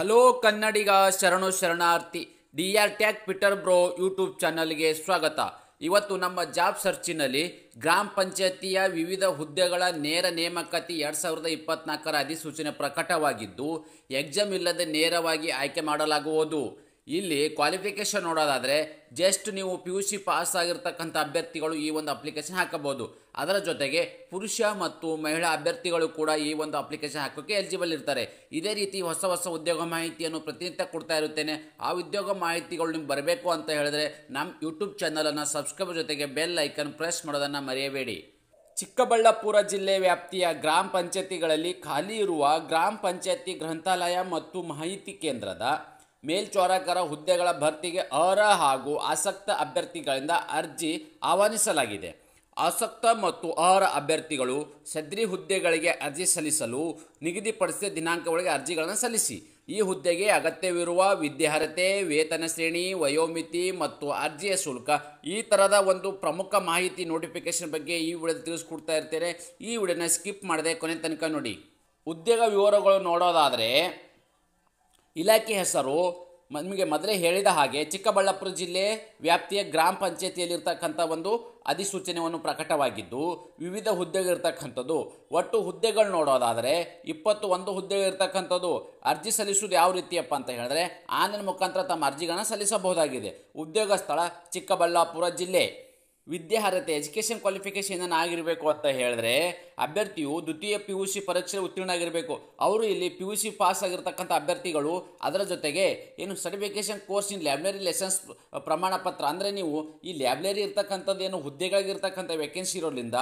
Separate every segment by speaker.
Speaker 1: hello ಕನ್ನಡಿಗ ಶರಣು ಶರಣಾರ್ಥಿ ಡಿ ಆರ್ ಟ್ಯಾಕ್ ಪಿಟರ್ ಬ್ರೋ ಯೂಟ್ಯೂಬ್ ಚಾನಲ್ಗೆ ಸ್ವಾಗತ ಇವತ್ತು ನಮ್ಮ ಜಾಬ್ ಸರ್ಚಿನಲ್ಲಿ ಗ್ರಾಮ ಪಂಚಾಯತಿಯ ವಿವಿಧ ಹುದ್ದೆಗಳ ನೇರ ನೇಮಕಾತಿ ಎರಡು ಸಾವಿರದ ಇಪ್ಪತ್ನಾಲ್ಕರ ಅಧಿಸೂಚನೆ ಪ್ರಕಟವಾಗಿದ್ದು ಎಕ್ಸಾಮ್ ಇಲ್ಲದೆ ನೇರವಾಗಿ ಆಯ್ಕೆ ಮಾಡಲಾಗುವುದು ಇಲ್ಲಿ ಕ್ವಾಲಿಫಿಕೇಷನ್ ನೋಡೋದಾದರೆ ಜಸ್ಟ್ ನೀವು ಪಿ ಯು ಸಿ ಪಾಸ್ ಆಗಿರ್ತಕ್ಕಂಥ ಅಭ್ಯರ್ಥಿಗಳು ಈ ಒಂದು ಅಪ್ಲಿಕೇಶನ್ ಹಾಕಬಹುದು ಅದರ ಜೊತೆಗೆ ಪುರುಷ ಮತ್ತು ಮಹಿಳಾ ಅಭ್ಯರ್ಥಿಗಳು ಕೂಡ ಈ ಒಂದು ಅಪ್ಲಿಕೇಶನ್ ಹಾಕೋಕ್ಕೆ ಎಲಿಜಿಬಲ್ ಇರ್ತಾರೆ ಇದೇ ರೀತಿ ಹೊಸ ಹೊಸ ಉದ್ಯೋಗ ಮಾಹಿತಿಯನ್ನು ಪ್ರತಿನಿತ್ಯ ಕೊಡ್ತಾ ಇರುತ್ತೇನೆ ಆ ಉದ್ಯೋಗ ಮಾಹಿತಿಗಳು ನಿಮ್ಗೆ ಬರಬೇಕು ಅಂತ ಹೇಳಿದ್ರೆ ನಮ್ಮ ಯೂಟ್ಯೂಬ್ ಚಾನಲನ್ನು ಸಬ್ಸ್ಕ್ರೈಬ್ ಜೊತೆಗೆ ಬೆಲ್ ಐಕನ್ ಪ್ರೆಸ್ ಮಾಡೋದನ್ನು ಮರೆಯಬೇಡಿ ಚಿಕ್ಕಬಳ್ಳಾಪುರ ಜಿಲ್ಲೆ ವ್ಯಾಪ್ತಿಯ ಗ್ರಾಮ ಪಂಚಾಯತಿಗಳಲ್ಲಿ ಖಾಲಿ ಇರುವ ಗ್ರಾಮ ಪಂಚಾಯತಿ ಗ್ರಂಥಾಲಯ ಮತ್ತು ಮಾಹಿತಿ ಕೇಂದ್ರದ ಮೇಲ್ಚೋರಕರ ಹುದ್ದೆಗಳ ಭರ್ತಿಗೆ ಅರ್ಹ ಹಾಗೂ ಆಸಕ್ತ ಅಭ್ಯರ್ಥಿಗಳಿಂದ ಅರ್ಜಿ ಆಹ್ವಾನಿಸಲಾಗಿದೆ ಆಸಕ್ತ ಮತ್ತು ಅರ್ಹ ಅಭ್ಯರ್ಥಿಗಳು ಸದ್ರಿ ಹುದ್ದೆಗಳಿಗೆ ಅರ್ಜಿ ಸಲ್ಲಿಸಲು ನಿಗದಿಪಡಿಸಿದ ದಿನಾಂಕಗಳಿಗೆ ಅರ್ಜಿಗಳನ್ನು ಸಲ್ಲಿಸಿ ಈ ಹುದ್ದೆಗೆ ಅಗತ್ಯವಿರುವ ವಿದ್ಯಾರ್ಹತೆ ವೇತನ ಶ್ರೇಣಿ ವಯೋಮಿತಿ ಮತ್ತು ಅರ್ಜಿಯ ಶುಲ್ಕ ಈ ಥರದ ಒಂದು ಪ್ರಮುಖ ಮಾಹಿತಿ ನೋಟಿಫಿಕೇಶನ್ ಬಗ್ಗೆ ಈ ವಿಡಿಯೋ ತಿಳಿಸ್ಕೊಡ್ತಾ ಇರ್ತೇನೆ ಈ ವಿಡಿಯೋನ ಸ್ಕಿಪ್ ಮಾಡದೆ ಕೊನೆ ತನಕ ನೋಡಿ ಉದ್ಯೋಗ ವಿವರಗಳು ನೋಡೋದಾದರೆ ಇಲಾಖೆ ಹೆಸರು ನಿಮಗೆ ಮೊದಲೇ ಹೇಳಿದ ಹಾಗೆ ಚಿಕ್ಕಬಳ್ಳಾಪುರ ಜಿಲ್ಲೆ ವ್ಯಾಪ್ತಿಯ ಗ್ರಾಮ ಪಂಚಾಯತಿಯಲ್ಲಿರ್ತಕ್ಕಂಥ ಒಂದು ಅಧಿಸೂಚನೆಯನ್ನು ಪ್ರಕಟವಾಗಿದ್ದು ವಿವಿಧ ಹುದ್ದೆಗಳಿರ್ತಕ್ಕಂಥದ್ದು ಒಟ್ಟು ಹುದ್ದೆಗಳು ನೋಡೋದಾದರೆ ಇಪ್ಪತ್ತು ಒಂದು ಹುದ್ದೆಗಳಿರ್ತಕ್ಕಂಥದ್ದು ಅರ್ಜಿ ಸಲ್ಲಿಸುವುದು ಯಾವ ರೀತಿಯಪ್ಪ ಅಂತ ಹೇಳಿದ್ರೆ ಆನ್ಲೈನ್ ಮುಖಾಂತರ ತಮ್ಮ ಅರ್ಜಿಗಳನ್ನು ಸಲ್ಲಿಸಬಹುದಾಗಿದೆ ಉದ್ಯೋಗ ಸ್ಥಳ ಚಿಕ್ಕಬಳ್ಳಾಪುರ ಜಿಲ್ಲೆ ವಿದ್ಯಾರ್ಹತೆ ಎಜುಕೇಷನ್ ಕ್ವಾಲಿಫಿಕೇಷನ್ ಏನೇನು ಆಗಿರಬೇಕು ಅಂತ ಹೇಳಿದ್ರೆ ಅಭ್ಯರ್ಥಿಯು ದ್ವಿತೀಯ ಪಿ ಯು ಸಿ ಪರೀಕ್ಷೆ ಉತ್ತೀರ್ಣ ಆಗಿರಬೇಕು ಅವರು ಇಲ್ಲಿ ಪಿ ಯು ಸಿ ಪಾಸ್ ಆಗಿರ್ತಕ್ಕಂಥ ಅಭ್ಯರ್ಥಿಗಳು ಅದರ ಜೊತೆಗೆ ಏನು ಸರ್ಟಿಫಿಕೇಷನ್ ಇನ್ ಲ್ಯಾಬ್ಲರಿ ಲೆಸನ್ಸ್ ಪ್ರಮಾಣ ಪತ್ರ ಅಂದರೆ ನೀವು ಈ ಲ್ಯಾಬ್ಲರಿ ಇರ್ತಕ್ಕಂಥದ್ದು ಏನು ಹುದ್ದೆಗಳಿಗಿರ್ತಕ್ಕಂಥ ವೇಕೆನ್ಸಿ ಇರೋದ್ರಿಂದ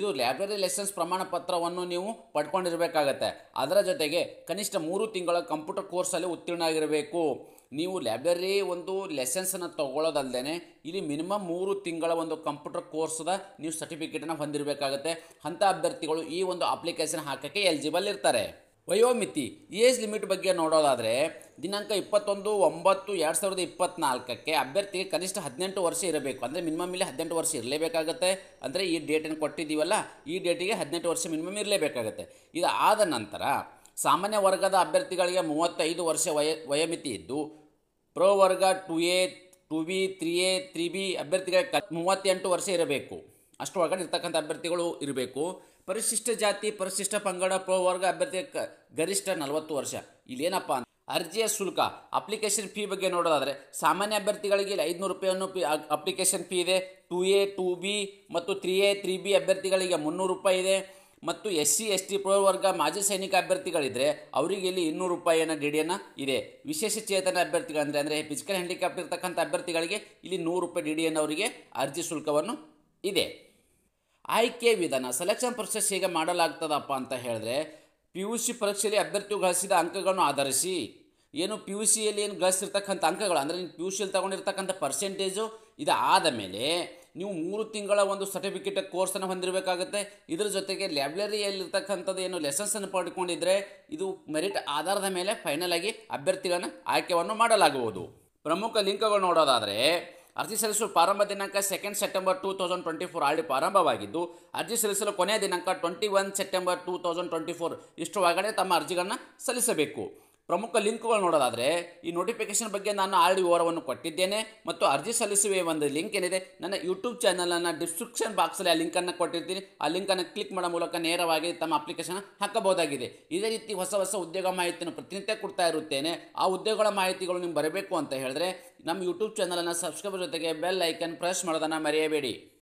Speaker 1: ಇದು ಲ್ಯಾಬ್ಲರಿ ಲೈಸೆನ್ಸ್ ಪ್ರಮಾಣ ಪತ್ರವನ್ನು ನೀವು ಪಡ್ಕೊಂಡಿರಬೇಕಾಗತ್ತೆ ಅದರ ಜೊತೆಗೆ ಕನಿಷ್ಠ ಮೂರು ತಿಂಗಳ ಕಂಪ್ಯೂಟರ್ ಕೋರ್ಸಲ್ಲಿ ಉತ್ತೀರ್ಣ ಆಗಿರಬೇಕು ನೀವು ಲೈಬ್ರರಿ ಒಂದು ಲೆಸನ್ಸನ್ನು ತೊಗೊಳ್ಳೋದಲ್ಲದೇ ಇಲ್ಲಿ ಮಿನಿಮಮ್ ಮೂರು ತಿಂಗಳ ಒಂದು ಕಂಪ್ಯೂಟರ್ ಕೋರ್ಸ್ದ ನೀವು ಸರ್ಟಿಫಿಕೇಟನ್ನು ಹೊಂದಿರಬೇಕಾಗತ್ತೆ ಅಂಥ ಅಭ್ಯರ್ಥಿಗಳು ಈ ಒಂದು ಅಪ್ಲಿಕೇಶನ್ ಹಾಕೋಕ್ಕೆ ಎಲಿಜಿಬಲ್ ಇರ್ತಾರೆ ವಯೋಮಿತಿ ಏಜ್ ಲಿಮಿಟ್ ಬಗ್ಗೆ ನೋಡೋದಾದರೆ ದಿನಾಂಕ ಇಪ್ಪತ್ತೊಂದು ಒಂಬತ್ತು ಎರಡು ಸಾವಿರದ ಇಪ್ಪತ್ತ್ನಾಲ್ಕಕ್ಕೆ ಅಭ್ಯರ್ಥಿಗೆ ಕನಿಷ್ಠ ಹದಿನೆಂಟು ವರ್ಷ ಇರಬೇಕು ಅಂದರೆ ಮಿನಿಮಮ್ ಇಲ್ಲಿ ಹದಿನೆಂಟು ವರ್ಷ ಇರಲೇಬೇಕಾಗುತ್ತೆ ಅಂದರೆ ಈ ಡೇಟನ್ನು ಕೊಟ್ಟಿದ್ದೀವಲ್ಲ ಈ ಡೇಟಿಗೆ ಹದಿನೆಂಟು ವರ್ಷ ಮಿನಿಮಮ್ ಇರಲೇಬೇಕಾಗುತ್ತೆ ಆದ ನಂತರ ಸಾಮಾನ್ಯ ವರ್ಗದ ಅಭ್ಯರ್ಥಿಗಳಿಗೆ ಮೂವತ್ತೈದು ವರ್ಷ ವಯ ವಯೋಮಿತಿ ಇದ್ದು ಪ್ರೊ ವರ್ಗ two A two B three A three B ಅಭ್ಯರ್ಥಿಗಳಿಗೆ ಕ ಮೂವತ್ತೆಂಟು ವರ್ಷ ಇರಬೇಕು ಅಷ್ಟು ಒಳಗಡೆ ಇರ್ತಕ್ಕಂಥ ಅಭ್ಯರ್ಥಿಗಳು ಇರಬೇಕು ಪರಿಶಿಷ್ಟ ಜಾತಿ ಪರಿಶಿಷ್ಟ ಪಂಗಡ ಪ್ರೊ ವರ್ಗ ಅಭ್ಯರ್ಥಿ ಗರಿಷ್ಠ ನಲವತ್ತು ವರ್ಷ ಇಲ್ಲೇನಪ್ಪ ಅರ್ಜಿಯ ಶುಲ್ಕ ಅಪ್ಲಿಕೇಶನ್ ಫೀ ಬಗ್ಗೆ ನೋಡೋದಾದರೆ ಸಾಮಾನ್ಯ ಅಭ್ಯರ್ಥಿಗಳಿಗೆ ಇಲ್ಲಿ ಐದುನೂರು ರೂಪಾಯಿಯನ್ನು ಫೀ ಅಪ್ಲಿಕೇಶನ್ ಫೀ ಇದೆ ಟು ಎ ಟು ಬಿ ಮತ್ತು ತ್ರೀ ಎ ತ್ರೀ ಬಿ ಅಭ್ಯರ್ಥಿಗಳಿಗೆ ಮುನ್ನೂರು ರೂಪಾಯಿ ಇದೆ ಮತ್ತು ಎಸ್ ಸಿ ಎಸ್ ಟಿ ಪ್ರವರ್ಗ ಮಾಜಿ ಸೈನಿಕ ಅಭ್ಯರ್ಥಿಗಳಿದ್ದರೆ ಅವರಿಗೆ ಇಲ್ಲಿ ಇನ್ನೂರು ರೂಪಾಯಿಯನ್ನು ಡಿಡಿಯನ್ನು ಇದೆ ವಿಶೇಷ ಚೇತನ ಅಭ್ಯರ್ಥಿಗಳಂದರೆ ಅಂದರೆ ಫಿಸಿಕಲ್ ಹ್ಯಾಂಡಿಕ್ಯಾಪ್ ಇರ್ತಕ್ಕಂಥ ಅಭ್ಯರ್ಥಿಗಳಿಗೆ ಇಲ್ಲಿ ನೂರು ರೂಪಾಯಿ ಡಿ ಅವರಿಗೆ ಅರ್ಜಿ ಶುಲ್ಕವನ್ನು ಇದೆ ಆಯ್ಕೆ ವಿಧಾನ ಸೆಲೆಕ್ಷನ್ ಪ್ರೊಸೆಸ್ ಹೇಗೆ ಮಾಡಲಾಗ್ತದಪ್ಪ ಅಂತ ಹೇಳಿದ್ರೆ ಪಿ ಯು ಸಿ ಪರೀಕ್ಷೆಯಲ್ಲಿ ಅಭ್ಯರ್ಥಿಯು ಗಳಿಸಿದ ಅಂಕಗಳನ್ನು ಆಧರಿಸಿ ಏನು ಪಿ ಯು ಸಿಯಲ್ಲಿ ಏನು ಗಳಿಸಿರ್ತಕ್ಕಂಥ ಅಂಕಗಳು ಅಂದರೆ ನೀವು ಪಿ ಯು ಸಿಯಲ್ಲಿ ತಗೊಂಡಿರ್ತಕ್ಕಂಥ ಪರ್ಸೆಂಟೇಜು ಇದಾದ ಮೇಲೆ ನೀವು ಮೂರು ತಿಂಗಳ ಒಂದು ಸರ್ಟಿಫಿಕೇಟ್ ಕೋರ್ಸನ್ನು ಹೊಂದಿರಬೇಕಾಗುತ್ತೆ ಇದರ ಜೊತೆಗೆ ಲೈಬ್ರರಿಯಲ್ಲಿರ್ತಕ್ಕಂಥದ್ದು ಏನು ಲೆಸನ್ಸನ್ನು ಪಡ್ಕೊಂಡಿದ್ರೆ ಇದು ಮೆರಿಟ್ ಆಧಾರದ ಮೇಲೆ ಫೈನಲ್ ಆಗಿ ಅಭ್ಯರ್ಥಿಗಳನ್ನು ಆಯ್ಕೆಯನ್ನು ಮಾಡಲಾಗುವುದು ಪ್ರಮುಖ ಲಿಂಕ್ಗಳು ನೋಡೋದಾದರೆ ಅರ್ಜಿ ಸಲ್ಲಿಸಲು ಪ್ರಾರಂಭ ದಿನಾಂಕ second September two thousand twenty four already ಪ್ರಾರಂಭವಾಗಿದ್ದು ಅರ್ಜಿ ಸಲ್ಲಿಸಲು ಕೊನೆಯ ದಿನಾಂಕ twenty one September two thousand twenty four ಇಷ್ಟು ಒಳಗಡೆ ತಮ್ಮ ಅರ್ಜಿಗಳನ್ನು ಸಲ್ಲಿಸಬೇಕು ಪ್ರಮುಖ ಲಿಂಕ್ಗಳು ನೋಡೋದಾದರೆ ಈ ನೋಟಿಫಿಕೇಶನ್ ಬಗ್ಗೆ ನಾನು ಆಲ್ರೆಡಿ ವಿವರವನ್ನು ಕೊಟ್ಟಿದ್ದೇನೆ ಮತ್ತು ಅರ್ಜಿ ಸಲ್ಲಿಸುವ ಒಂದು ಲಿಂಕ್ ಏನಿದೆ ನನ್ನ ಯೂಟ್ಯೂಬ್ ಚಾನಲನ್ನು ಡಿಸ್ಕ್ರಿಪ್ಷನ್ ಬಾಕ್ಸಲ್ಲಿ ಆ ಲಿಂಕನ್ನು ಕೊಟ್ಟಿರ್ತೀನಿ ಆ ಲಿಂಕನ್ನು ಕ್ಲಿಕ್ ಮಾಡೋ ಮೂಲಕ ನೇರವಾಗಿ ತಮ್ಮ ಅಪ್ಲಿಕೇಶನ್ ಹಾಕಬಹುದಾಗಿದೆ ಇದೇ ರೀತಿ ಹೊಸ ಹೊಸ ಉದ್ಯೋಗ ಮಾಹಿತಿಯನ್ನು ಪ್ರತಿನಿತ್ಯ ಕೊಡ್ತಾ ಇರುತ್ತೇನೆ ಆ ಉದ್ಯೋಗಗಳ ಮಾಹಿತಿಗಳು ನಿಮ್ಗೆ ಬರಬೇಕು ಅಂತ ಹೇಳಿದ್ರೆ ನಮ್ಮ ಯೂಟ್ಯೂಬ್ ಚಾನಲನ್ನು ಸಬ್ಸ್ಕ್ರೈಬರ್ ಜೊತೆಗೆ ಬೆಲ್ ಐಕನ್ ಪ್ರೆಸ್ ಮಾಡೋದನ್ನು ಮರೆಯಬೇಡಿ